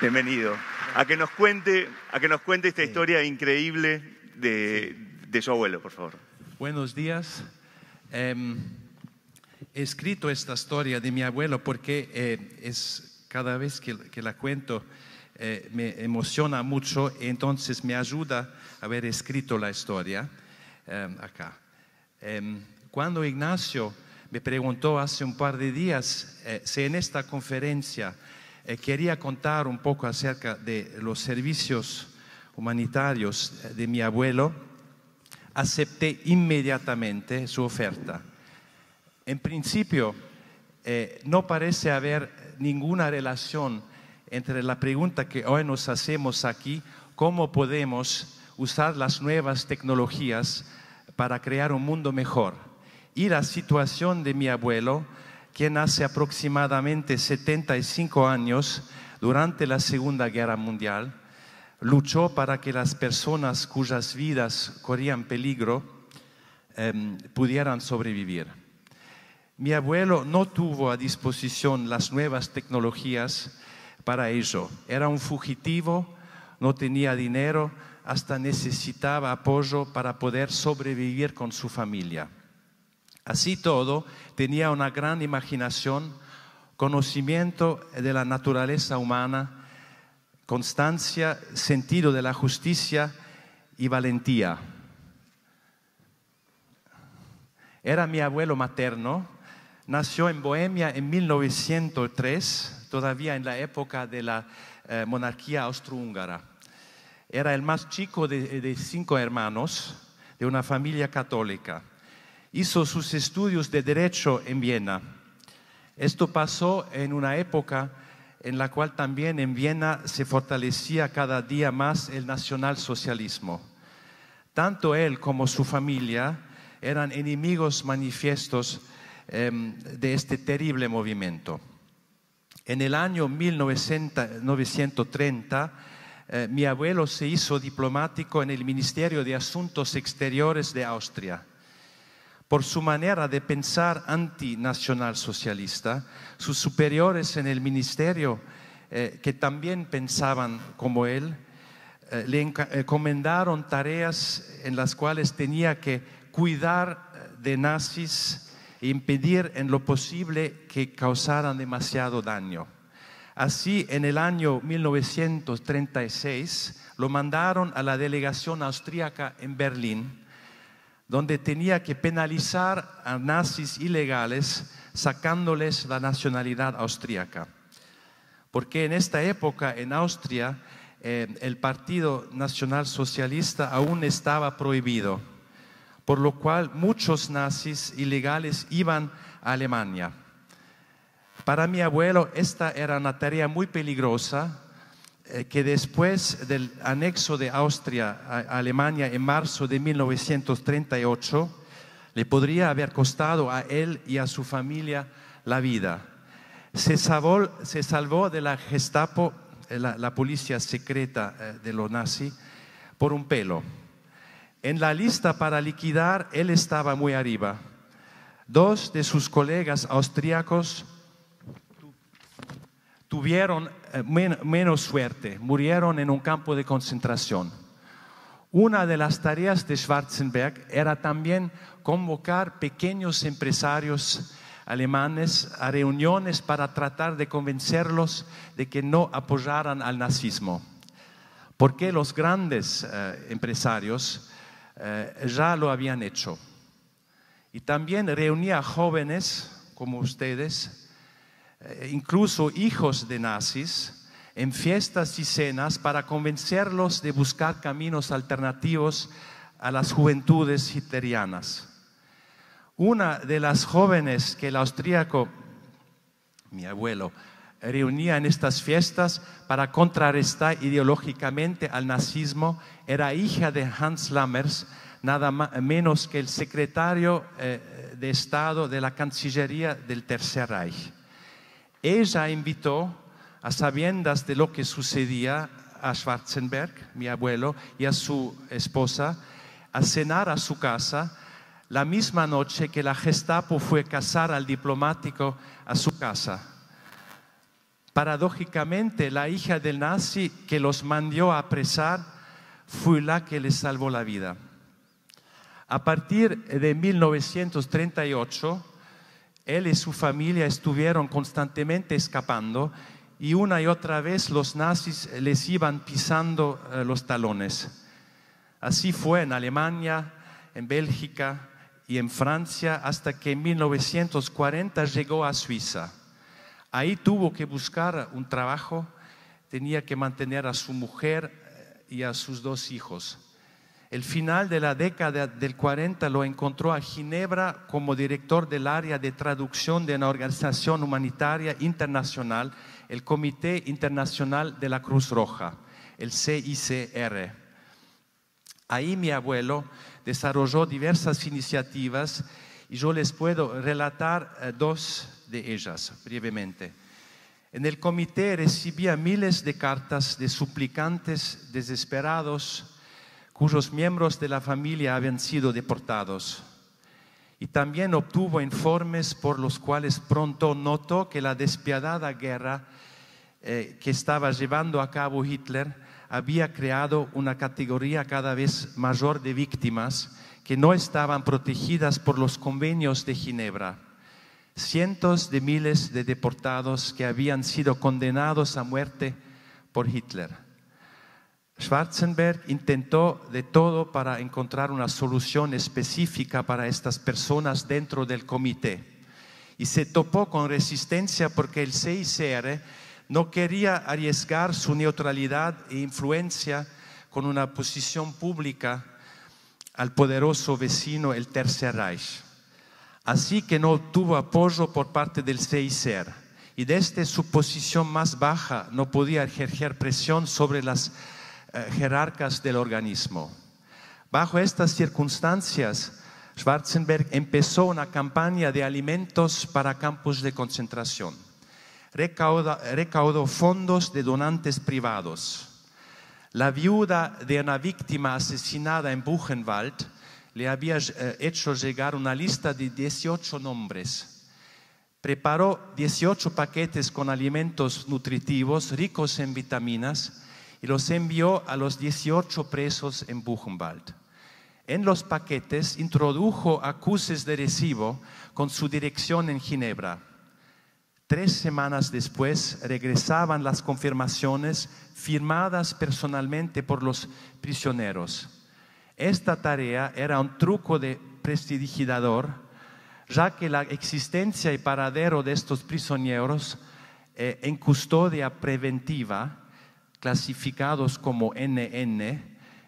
Bienvenido. A que nos cuente, a que nos cuente esta historia increíble de, de su abuelo, por favor. Buenos días. Em, he escrito esta historia de mi abuelo porque eh, es, cada vez que, la cuento eh, me emociona mucho y entonces me ayuda haber escrito la historia em, acá. Em, cuando Ignacio me preguntó hace un par de días eh, si en esta conferencia eh, quería contar un poco acerca de los servicios humanitarios eh, de mi abuelo. Acepté inmediatamente su oferta. En principio, eh, no parece haber ninguna relación entre la pregunta que hoy nos hacemos aquí, cómo podemos usar las nuevas tecnologías para crear un mundo mejor. Y la situación de mi abuelo quien hace aproximadamente 75 años, durante la Segunda Guerra Mundial, luchó para que las personas cuyas vidas corrían peligro em, pudieran sobrevivir. Mi abuelo no tuvo a disposición las nuevas tecnologías para ello. Era un fugitivo, no tenía dinero, hasta necesitaba apoyo para poder sobrevivir con su familia. Así todo, tenía una gran imaginación, conocimiento de la naturaleza humana, constancia, sentido de la justicia y valentía. Era mi abuelo materno, nació en Bohemia en 1903, todavía en la época de la eh, monarquía austrohúngara. Era el más chico de cinco hermanos de una familia católica hizo sus estudios de derecho en Viena. Esto pasó en una época en la cual también en Viena se fortalecía cada día más el nacionalsocialismo. Tanto él como su familia eran enemigos manifiestos em, de este terrible movimiento. En el año 1930, eh, mi abuelo se hizo diplomático en el Ministerio de Asuntos Exteriores de Austria. Por su manera de pensar antinacional socialista, sus superiores en el ministerio, eh, que también pensaban como él, eh, le encomendaron eh, tareas en las cuales tenía que cuidar de nazis e impedir en lo posible que causaran demasiado daño. Así, en el año 1936, lo mandaron a la delegación austríaca en Berlín, donde tenía que penalizar a nazis ilegales sacándoles la nacionalidad austríaca. Porque en esta época en Austria eh, el Partido Nacional Socialista aún estaba prohibido, por lo cual muchos nazis ilegales iban a Alemania. Para mi abuelo esta era una tarea muy peligrosa eh, que después del anexo de Austria a Alemania en marzo de 1938, le podría haber costado a él y a su familia la vida. Se salvó, de la Gestapo, eh, la, la policía secreta eh, de los nazis, por un pelo. En la lista para liquidar, él estaba muy arriba. Dos de sus colegas austríacos tuvieron eh, menos suerte, murieron en un campo de concentración. Una de las tareas de Schwarzenberg era también convocar pequeños empresarios alemanes a reuniones para tratar de convencerlos de que no apoyaran al nazismo. Porque los grandes eh, empresarios eh, ya lo habían hecho. Y también reunía jóvenes como ustedes eh, incluso hijos de nazis, en fiestas y cenas para convencerlos de buscar caminos alternativos a las juventudes hitlerianas. Una de las jóvenes que el austríaco, mi abuelo, reunía en estas fiestas para contrarrestar ideológicamente al nazismo era hija de Hans Lammers, nada menos que el secretario eh, de Estado de la Cancillería del Tercer Reich. Ella invitó a sabiendas de lo que sucedía a Schwarzenberg, mi abuelo, y a su esposa a cenar a su casa la misma noche que la Gestapo fue a casar al diplomático a su casa. Paradójicamente, la hija del nazi que los mandó a apresar fue la que les salvó la vida. A partir de 1938, él y su familia estuvieron constantemente escapando y una y otra vez los nazis les iban pisando eh, los talones. Así fue en Alemania, en Bélgica y en Francia hasta que en 1940 llegó a Suiza. Ahí tuvo que buscar un trabajo, tenía que mantener a su mujer eh, y a sus dos hijos el final de la década del 40 lo encontró a Ginebra como director del área de traducción de una organización humanitaria internacional, el Comité Internacional de la Cruz Roja, el CICR. Ahí mi abuelo desarrolló diversas iniciativas y yo les puedo relatar eh, dos de ellas brevemente. En el comité recibía miles de cartas de suplicantes desesperados cuyos miembros de la familia habían sido deportados. Y también obtuvo informes por los cuales pronto notó que la despiadada guerra eh, que estaba llevando a cabo Hitler había creado una categoría cada vez mayor de víctimas que no estaban protegidas por los convenios de Ginebra. Cientos de miles de deportados que habían sido condenados a muerte por Hitler Schwarzenberg intentó de todo para encontrar una solución específica para estas personas dentro del comité y se topó con resistencia porque el CICR no quería arriesgar su neutralidad e influencia con una posición pública al poderoso vecino el Tercer Reich. Así que no obtuvo apoyo por parte del CICR y desde este, su posición más baja no podía ejercer presión sobre las eh, jerarcas del organismo. Bajo estas circunstancias, Schwarzenberg empezó una campaña de alimentos para campos de concentración. recaudó fondos de donantes privados. La viuda de una víctima asesinada en Buchenwald le había eh, hecho llegar una lista de 18 nombres preparó 18 paquetes con alimentos nutritivos ricos en vitaminas y los envió a los 18 presos en Buchenwald. En los paquetes introdujo acuses de recibo con su dirección en Ginebra. Tres semanas después regresaban las confirmaciones firmadas personalmente por los prisioneros. Esta tarea era un truco de prestidigitador, ya que la existencia y paradero de estos prisioneros eh, en custodia preventiva clasificados como NN,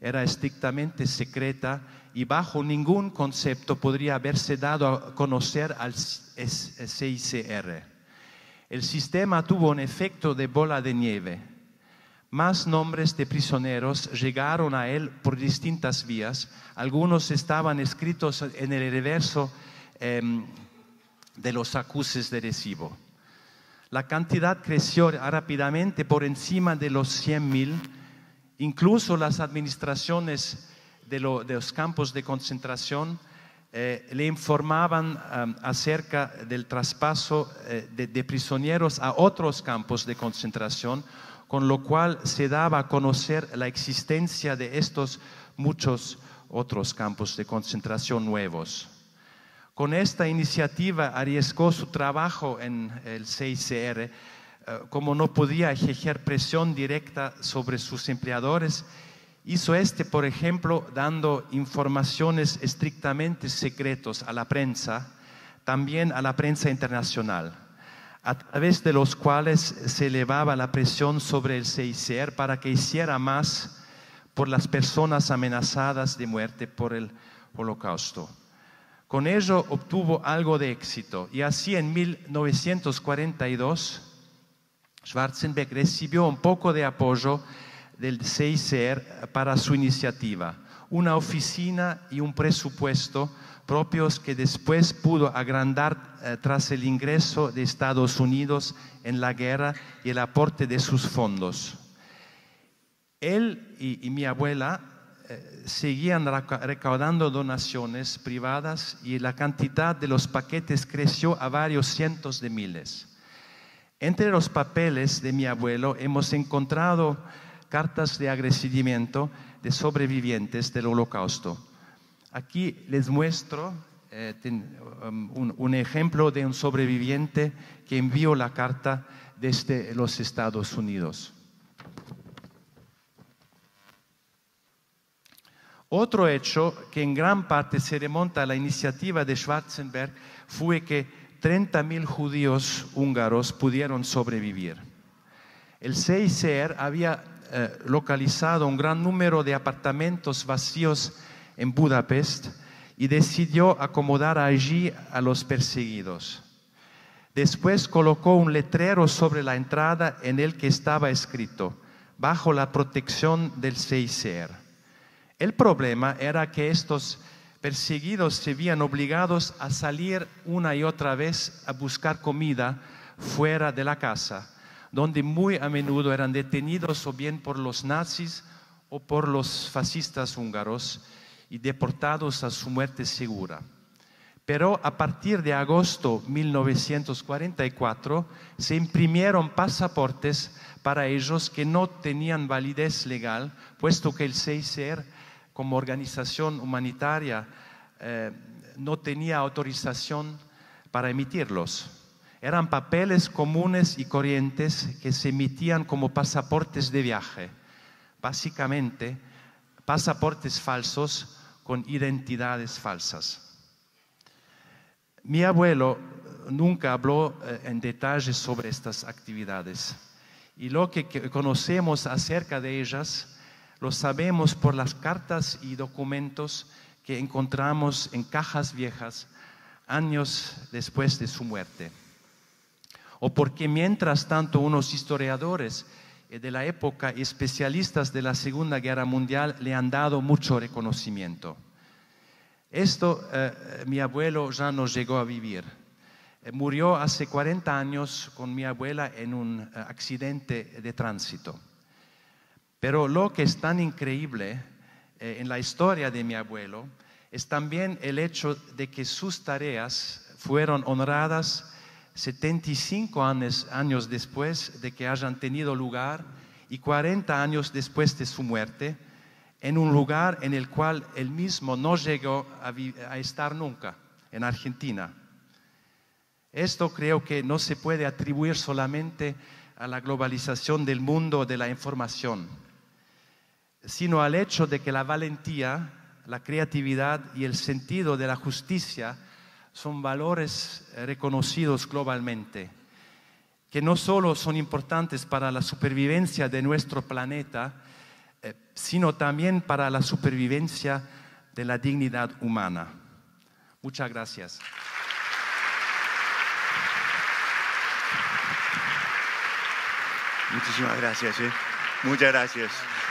era estrictamente secreta y bajo ningún concepto podría haberse dado a conocer al CICR. El sistema tuvo un efecto de bola de nieve. Más nombres de prisioneros llegaron a él por distintas vías. Algunos estaban escritos en el reverso em, de los acuses de recibo. La cantidad creció rápidamente por encima de los 100 mil. Incluso las administraciones de, los campos de concentración eh, le informaban acerca del traspaso eh, de prisioneros a otros campos de concentración, con lo cual se daba a conocer la existencia de estos muchos otros campos de concentración nuevos. Con esta iniciativa arriesgó su trabajo en el CICR, eh, como no podía ejercer presión directa sobre sus empleadores, hizo este, por ejemplo, dando informaciones estrictamente secretos a la prensa, también a la prensa internacional, a través de los cuales se elevaba la presión sobre el CICR para que hiciera más por las personas amenazadas de muerte por el holocausto. Con ello obtuvo algo de éxito y así en 1942 Schwarzenberg recibió un poco de apoyo del CICR para su iniciativa, una oficina y un presupuesto propios que después pudo agrandar eh, tras el ingreso de Estados Unidos en la guerra y el aporte de sus fondos. Él y mi abuela eh, seguían recaudando donaciones privadas y la cantidad de los paquetes creció a varios cientos de miles. Entre los papeles de mi abuelo hemos encontrado cartas de agradecimiento de sobrevivientes del holocausto. Aquí les muestro eh, um, un, un, ejemplo de un sobreviviente que envió la carta desde los Estados Unidos. Otro hecho que en gran parte se remonta a la iniciativa de Schwarzenberg fue que 30.000 judíos húngaros pudieron sobrevivir. El CICR había eh, localizado un gran número de apartamentos vacíos en Budapest y decidió acomodar allí a los perseguidos. Después colocó un letrero sobre la entrada en el que estaba escrito, bajo la protección del CICR. El problema era que estos perseguidos se veían obligados a salir una y otra vez a buscar comida fuera de la casa, donde muy a menudo eran detenidos o bien por los nazis o por los fascistas húngaros y deportados a su muerte segura. Pero a partir de agosto de 1944 se imprimieron pasaportes para ellos que no tenían validez legal, puesto que el CICR como organización humanitaria eh, no tenía autorización para emitirlos. Eran papeles comunes y corrientes que se emitían como pasaportes de viaje, básicamente pasaportes falsos con identidades falsas. Mi abuelo nunca habló eh, en detalle sobre estas actividades y lo que conocemos acerca de ellas lo sabemos por las cartas y documentos que encontramos en cajas viejas años después de su muerte. O porque mientras tanto unos historiadores eh, de la época y especialistas de la Segunda Guerra Mundial le han dado mucho reconocimiento. Esto eh, eh, mi abuelo ya no llegó a vivir. Eh, murió hace 40 años con mi abuela en un accidente de tránsito. Pero lo que es tan increíble en la historia de mi abuelo es también el hecho de que sus tareas fueron honradas 75 años, años después de que hayan tenido lugar y 40 años después de su muerte en un lugar en el cual él mismo no llegó a, estar nunca, en Argentina. Esto creo que no se puede atribuir solamente a la globalización del mundo de la información, sino al hecho de que la valentía, la creatividad y el sentido de la justicia son valores eh, reconocidos globalmente, que no solo son importantes para la supervivencia de nuestro planeta, eh, sino también para la supervivencia de la dignidad humana. Muchas gracias. Muchísimas gracias. ¿eh? Muchas gracias.